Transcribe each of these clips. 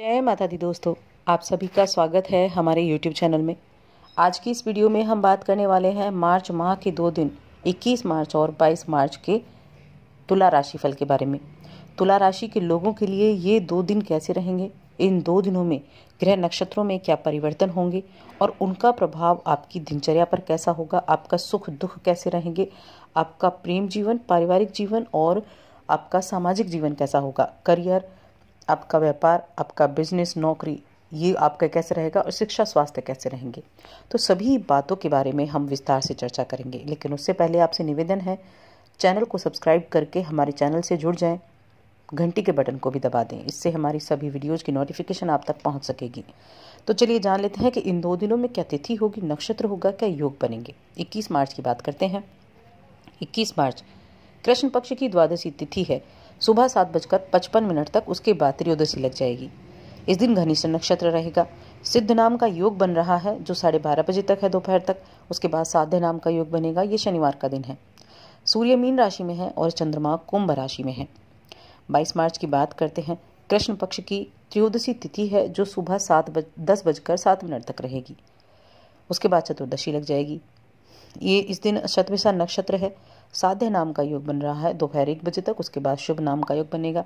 जय माता दी दोस्तों आप सभी का स्वागत है हमारे YouTube चैनल में आज की इस वीडियो में हम बात करने वाले हैं मार्च माह के दो दिन 21 मार्च और 22 मार्च के तुला राशि फल के बारे में तुला राशि के लोगों के लिए ये दो दिन कैसे रहेंगे इन दो दिनों में ग्रह नक्षत्रों में क्या परिवर्तन होंगे और उनका प्रभाव आपकी दिनचर्या पर कैसा होगा आपका सुख दुख कैसे रहेंगे आपका प्रेम जीवन पारिवारिक जीवन और आपका सामाजिक जीवन कैसा होगा करियर आपका व्यापार आपका बिजनेस नौकरी ये आपका कैसे रहेगा और शिक्षा स्वास्थ्य कैसे रहेंगे तो सभी बातों के बारे में हम विस्तार से चर्चा करेंगे लेकिन उससे पहले आपसे निवेदन है चैनल को सब्सक्राइब करके हमारे चैनल से जुड़ जाएं घंटी के बटन को भी दबा दें इससे हमारी सभी वीडियोज़ की नोटिफिकेशन आप तक पहुँच सकेगी तो चलिए जान लेते हैं कि इन दो दिनों में क्या तिथि होगी नक्षत्र होगा क्या योग बनेंगे इक्कीस मार्च की बात करते हैं इक्कीस मार्च कृष्ण पक्ष की द्वादशी तिथि है सुबह सात बजकर पचपन मिनट तक उसके बाद त्रियोदशी लग जाएगी इस दिन घनिष्ठ नक्षत्र रहेगा सिद्ध नाम का योग बन रहा है जो साढ़े बारह बजे तक है दोपहर तक उसके बाद साध्य नाम का योग बनेगा ये शनिवार का दिन है सूर्य मीन राशि में है और चंद्रमा कुंभ राशि में है 22 मार्च की बात करते हैं कृष्ण पक्ष की त्रियोदशी तिथि है जो सुबह सात बज दस बजकर सात मिनट तक रहेगी उसके बाद चतुर्दशी लग जाएगी ये इस दिन शतविशा नक्षत्र है साध्य नाम का योग बन रहा है दोपहर एक बजे तक उसके बाद शुभ नाम का योग बनेगा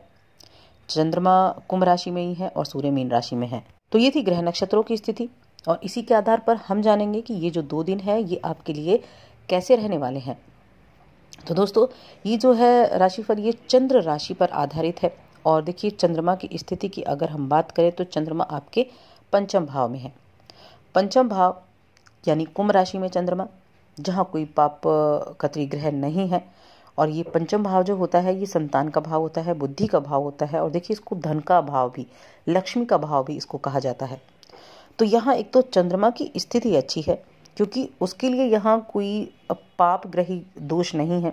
चंद्रमा कुंभ राशि में ही है और सूर्य मीन राशि में है तो ये थी ग्रह नक्षत्रों की स्थिति और इसी के आधार पर हम जानेंगे कि ये जो दो दिन है ये आपके लिए कैसे रहने वाले हैं तो दोस्तों ये जो है राशिफल ये चंद्र राशि पर आधारित है और देखिए चंद्रमा की स्थिति की अगर हम बात करें तो चंद्रमा आपके पंचम भाव में है पंचम भाव यानी कुंभ राशि में चंद्रमा जहाँ कोई पाप कतरी ग्रह नहीं है और ये पंचम भाव जो होता है ये संतान का भाव होता है बुद्धि का भाव होता है और देखिए इसको धन का भाव भी लक्ष्मी का भाव भी इसको कहा जाता है तो यहाँ एक तो चंद्रमा की स्थिति अच्छी है क्योंकि उसके लिए यहाँ कोई पाप ग्रही दोष नहीं है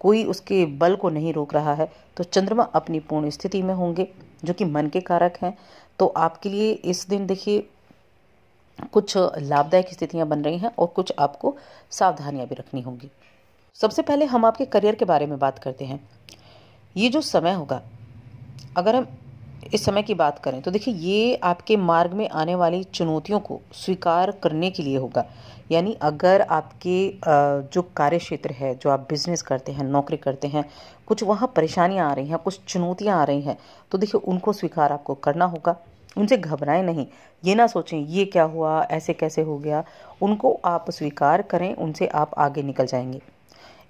कोई उसके बल को नहीं रोक रहा है तो चंद्रमा अपनी पूर्ण स्थिति में होंगे जो कि मन के कारक हैं तो आपके लिए इस दिन देखिए कुछ लाभदायक स्थितियां बन रही हैं और कुछ आपको सावधानियां भी रखनी होंगी सबसे पहले हम आपके करियर के बारे में बात करते हैं ये जो समय होगा अगर हम इस समय की बात करें तो देखिए ये आपके मार्ग में आने वाली चुनौतियों को स्वीकार करने के लिए होगा यानी अगर आपके जो कार्य क्षेत्र है जो आप बिजनेस करते हैं नौकरी करते हैं कुछ वहाँ परेशानियाँ आ रही हैं कुछ चुनौतियाँ आ रही हैं तो देखिए उनको स्वीकार आपको करना होगा उनसे घबराएं नहीं ये ना सोचें ये क्या हुआ ऐसे कैसे हो गया उनको आप स्वीकार करें उनसे आप आगे निकल जाएंगे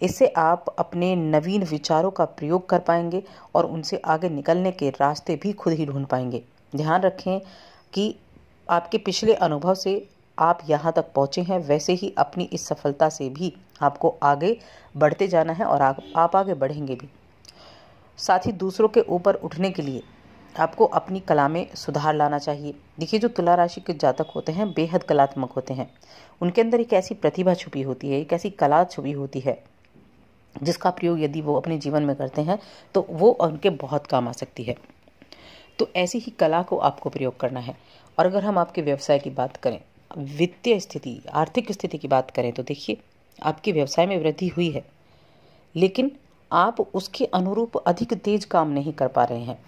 इससे आप अपने नवीन विचारों का प्रयोग कर पाएंगे और उनसे आगे निकलने के रास्ते भी खुद ही ढूंढ पाएंगे ध्यान रखें कि आपके पिछले अनुभव से आप यहाँ तक पहुँचे हैं वैसे ही अपनी इस सफलता से भी आपको आगे बढ़ते जाना है और आप आगे बढ़ेंगे भी साथ ही दूसरों के ऊपर उठने के लिए आपको अपनी कला में सुधार लाना चाहिए देखिए जो तुला राशि के जातक होते हैं बेहद कलात्मक होते हैं उनके अंदर एक ऐसी प्रतिभा छुपी होती है एक ऐसी कला छुपी होती है जिसका प्रयोग यदि वो अपने जीवन में करते हैं तो वो उनके बहुत काम आ सकती है तो ऐसी ही कला को आपको प्रयोग करना है और अगर हम आपके व्यवसाय की बात करें वित्तीय स्थिति आर्थिक स्थिति की बात करें तो देखिए आपके व्यवसाय में वृद्धि हुई है लेकिन आप उसके अनुरूप अधिक तेज काम नहीं कर पा रहे हैं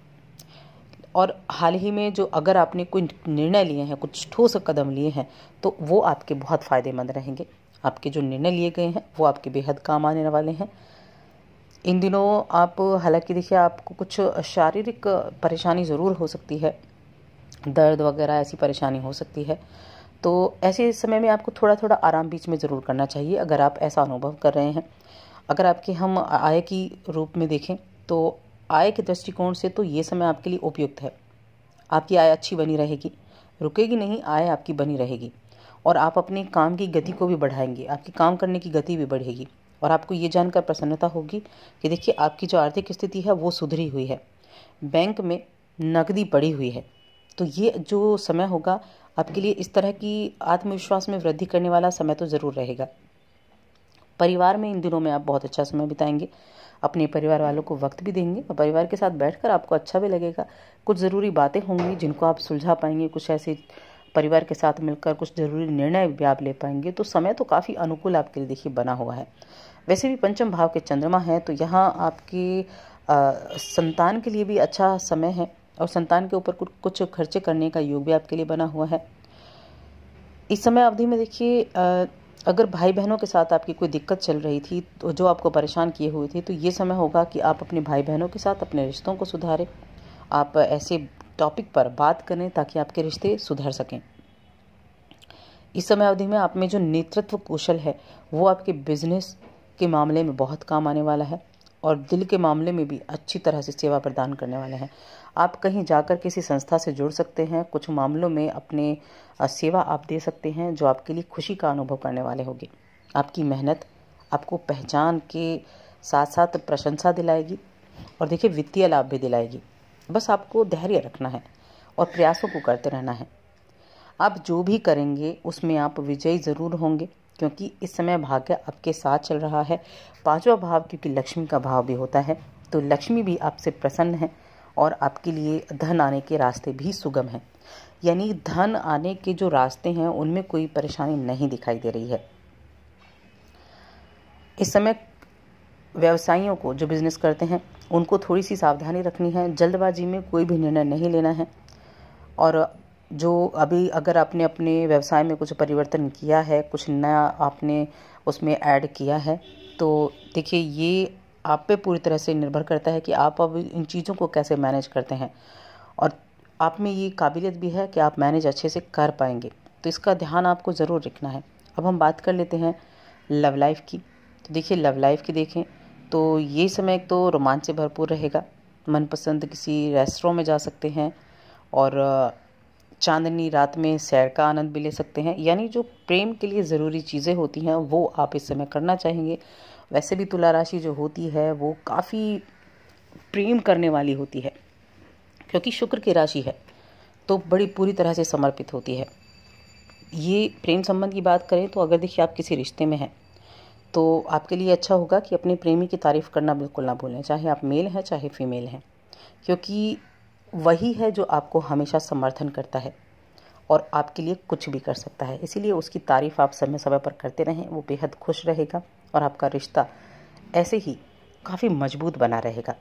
और हाल ही में जो अगर आपने कोई निर्णय लिए हैं कुछ ठोस कदम लिए हैं तो वो आपके बहुत फ़ायदेमंद रहेंगे आपके जो निर्णय लिए गए हैं वो आपके बेहद काम आने वाले हैं इन दिनों आप हालांकि देखिए आपको कुछ शारीरिक परेशानी ज़रूर हो सकती है दर्द वगैरह ऐसी परेशानी हो सकती है तो ऐसे समय में आपको थोड़ा थोड़ा आराम बीच में ज़रूर करना चाहिए अगर आप ऐसा अनुभव कर रहे हैं अगर आपके हम आय की रूप में देखें तो आय के दृष्टिकोण से तो ये समय आपके लिए उपयुक्त है आपकी आय अच्छी बनी रहेगी रुकेगी नहीं आय आपकी बनी रहेगी और आप अपने काम की गति को भी बढ़ाएंगे आपकी काम करने की गति भी बढ़ेगी और आपको ये जानकर प्रसन्नता होगी कि देखिए आपकी जो आर्थिक स्थिति है वो सुधरी हुई है बैंक में नकदी पड़ी हुई है तो ये जो समय होगा आपके लिए इस तरह की आत्मविश्वास में वृद्धि करने वाला समय तो ज़रूर रहेगा परिवार में इन दिनों में आप बहुत अच्छा समय बिताएंगे अपने परिवार वालों को वक्त भी देंगे और परिवार के साथ बैठ आपको अच्छा भी लगेगा कुछ ज़रूरी बातें होंगी जिनको आप सुलझा पाएंगे कुछ ऐसे परिवार के साथ मिलकर कुछ ज़रूरी निर्णय भी आप ले पाएंगे तो समय तो काफ़ी अनुकूल आपके लिए देखिए बना हुआ है वैसे भी पंचम भाव के चंद्रमा है तो यहाँ आपकी आ, संतान के लिए भी अच्छा समय है और संतान के ऊपर कुछ खर्चे करने का योग भी आपके लिए बना हुआ है इस समय अवधि में देखिए अगर भाई बहनों के साथ आपकी कोई दिक्कत चल रही थी तो जो आपको परेशान किए हुए थे तो ये समय होगा कि आप अपने भाई बहनों के साथ अपने रिश्तों को सुधारें आप ऐसे टॉपिक पर बात करें ताकि आपके रिश्ते सुधर सकें इस समय अवधि में आप में जो नेतृत्व कौशल है वो आपके बिजनेस के मामले में बहुत काम आने वाला है और दिल के मामले में भी अच्छी तरह से सेवा प्रदान करने वाले हैं आप कहीं जाकर किसी संस्था से जुड़ सकते हैं कुछ मामलों में अपने सेवा आप दे सकते हैं जो आपके लिए खुशी का अनुभव करने वाले होंगे आपकी मेहनत आपको पहचान के साथ साथ प्रशंसा दिलाएगी और देखिए वित्तीय लाभ भी दिलाएगी बस आपको धैर्य रखना है और प्रयासों को करते रहना है आप जो भी करेंगे उसमें आप विजयी ज़रूर होंगे क्योंकि इस समय भाग्य आपके साथ चल रहा है पांचवा भाव क्योंकि लक्ष्मी का भाव भी होता है तो लक्ष्मी भी आपसे प्रसन्न है और आपके लिए धन आने के रास्ते भी सुगम हैं यानी धन आने के जो रास्ते हैं उनमें कोई परेशानी नहीं दिखाई दे रही है इस समय व्यवसायियों को जो बिजनेस करते हैं उनको थोड़ी सी सावधानी रखनी है जल्दबाजी में कोई भी निर्णय नहीं लेना है और जो अभी अगर आपने अपने व्यवसाय में कुछ परिवर्तन किया है कुछ नया आपने उसमें ऐड किया है तो देखिए ये आप पे पूरी तरह से निर्भर करता है कि आप अब इन चीज़ों को कैसे मैनेज करते हैं और आप में ये काबिलियत भी है कि आप मैनेज अच्छे से कर पाएंगे तो इसका ध्यान आपको ज़रूर रखना है अब हम बात कर लेते हैं लव लाइफ की तो देखिए लव लाइफ की देखें तो ये समय तो रोमांच से भरपूर रहेगा मनपसंद किसी रेस्टोरों में जा सकते हैं और चांदनी रात में सैर का आनंद भी ले सकते हैं यानी जो प्रेम के लिए ज़रूरी चीज़ें होती हैं वो आप इस समय करना चाहेंगे वैसे भी तुला राशि जो होती है वो काफ़ी प्रेम करने वाली होती है क्योंकि शुक्र की राशि है तो बड़ी पूरी तरह से समर्पित होती है ये प्रेम संबंध की बात करें तो अगर देखिए आप किसी रिश्ते में हैं तो आपके लिए अच्छा होगा कि अपने प्रेमी की तारीफ़ करना बिल्कुल ना भूलें चाहे आप मेल हैं चाहे फीमेल हैं क्योंकि वही है जो आपको हमेशा समर्थन करता है और आपके लिए कुछ भी कर सकता है इसीलिए उसकी तारीफ आप समय समय पर करते रहें वो बेहद खुश रहेगा और आपका रिश्ता ऐसे ही काफ़ी मजबूत बना रहेगा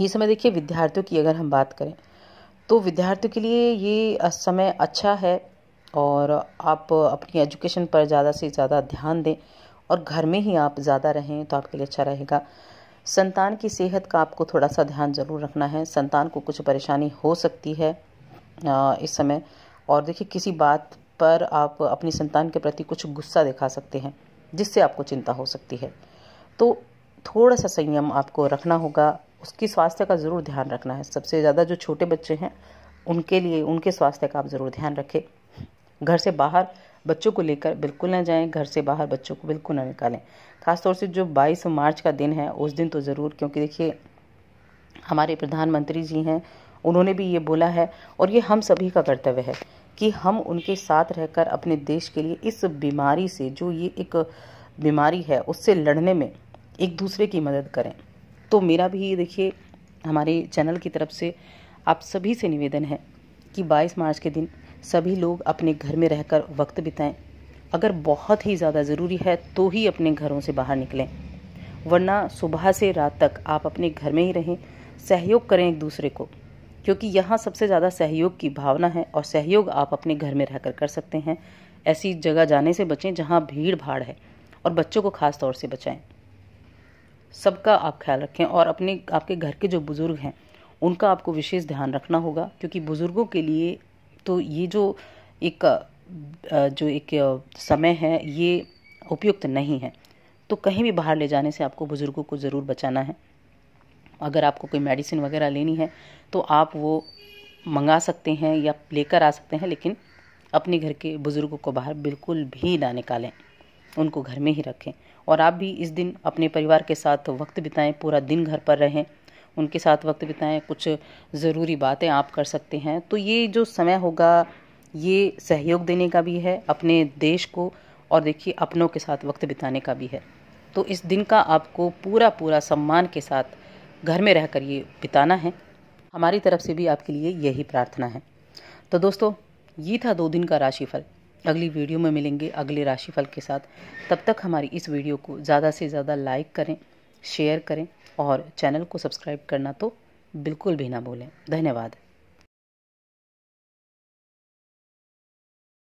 ये समय देखिए विद्यार्थियों की अगर हम बात करें तो विद्यार्थियों के लिए ये समय अच्छा है और आप अपनी एजुकेशन पर ज़्यादा से ज़्यादा ध्यान दें और घर में ही आप ज़्यादा रहें तो आपके लिए अच्छा रहेगा संतान की सेहत का आपको थोड़ा सा ध्यान ज़रूर रखना है संतान को कुछ परेशानी हो सकती है इस समय और देखिए किसी बात पर आप अपनी संतान के प्रति कुछ गुस्सा दिखा सकते हैं जिससे आपको चिंता हो सकती है तो थोड़ा सा संयम आपको रखना होगा उसकी स्वास्थ्य का ज़रूर ध्यान रखना है सबसे ज़्यादा जो छोटे बच्चे हैं उनके लिए उनके स्वास्थ्य का आप ज़रूर ध्यान रखें घर से बाहर बच्चों को लेकर बिल्कुल ना जाएं घर से बाहर बच्चों को बिल्कुल ना निकालें खासतौर से जो बाईस मार्च का दिन है उस दिन तो ज़रूर क्योंकि देखिए हमारे प्रधानमंत्री जी हैं उन्होंने भी ये बोला है और ये हम सभी का कर्तव्य है कि हम उनके साथ रहकर अपने देश के लिए इस बीमारी से जो ये एक बीमारी है उससे लड़ने में एक दूसरे की मदद करें तो मेरा भी देखिए हमारे चैनल की तरफ से आप सभी से निवेदन है कि 22 मार्च के दिन सभी लोग अपने घर में रहकर वक्त बिताएं अगर बहुत ही ज़्यादा ज़रूरी है तो ही अपने घरों से बाहर निकलें वरना सुबह से रात तक आप अपने घर में ही रहें सहयोग करें एक दूसरे को क्योंकि यहाँ सबसे ज़्यादा सहयोग की भावना है और सहयोग आप अपने घर में रहकर कर सकते हैं ऐसी जगह जाने से बचें जहाँ भीड़ भाड़ है और बच्चों को ख़ास तौर से बचाएं सबका आप ख्याल रखें और अपने आपके घर के जो बुज़ुर्ग हैं उनका आपको विशेष ध्यान रखना होगा क्योंकि बुज़ुर्गों के लिए तो ये जो एक जो एक समय है ये उपयुक्त नहीं है तो कहीं भी बाहर ले जाने से आपको बुज़ुर्गों को ज़रूर बचाना है अगर आपको कोई मेडिसिन वगैरह लेनी है तो आप वो मंगा सकते हैं या लेकर आ सकते हैं लेकिन अपने घर के बुज़ुर्गों को बाहर बिल्कुल भी ना निकालें उनको घर में ही रखें और आप भी इस दिन अपने परिवार के साथ वक्त बिताएं पूरा दिन घर पर रहें उनके साथ वक्त बिताएं कुछ ज़रूरी बातें आप कर सकते हैं तो ये जो समय होगा ये सहयोग देने का भी है अपने देश को और देखिए अपनों के साथ वक्त बिताने का भी है तो इस दिन का आपको पूरा पूरा सम्मान के साथ घर में रहकर ये बिताना है हमारी तरफ से भी आपके लिए यही प्रार्थना है तो दोस्तों ये था दो दिन का राशिफल अगली वीडियो में मिलेंगे अगले राशिफल के साथ तब तक हमारी इस वीडियो को ज़्यादा से ज़्यादा लाइक करें शेयर करें और चैनल को सब्सक्राइब करना तो बिल्कुल भी ना भूलें धन्यवाद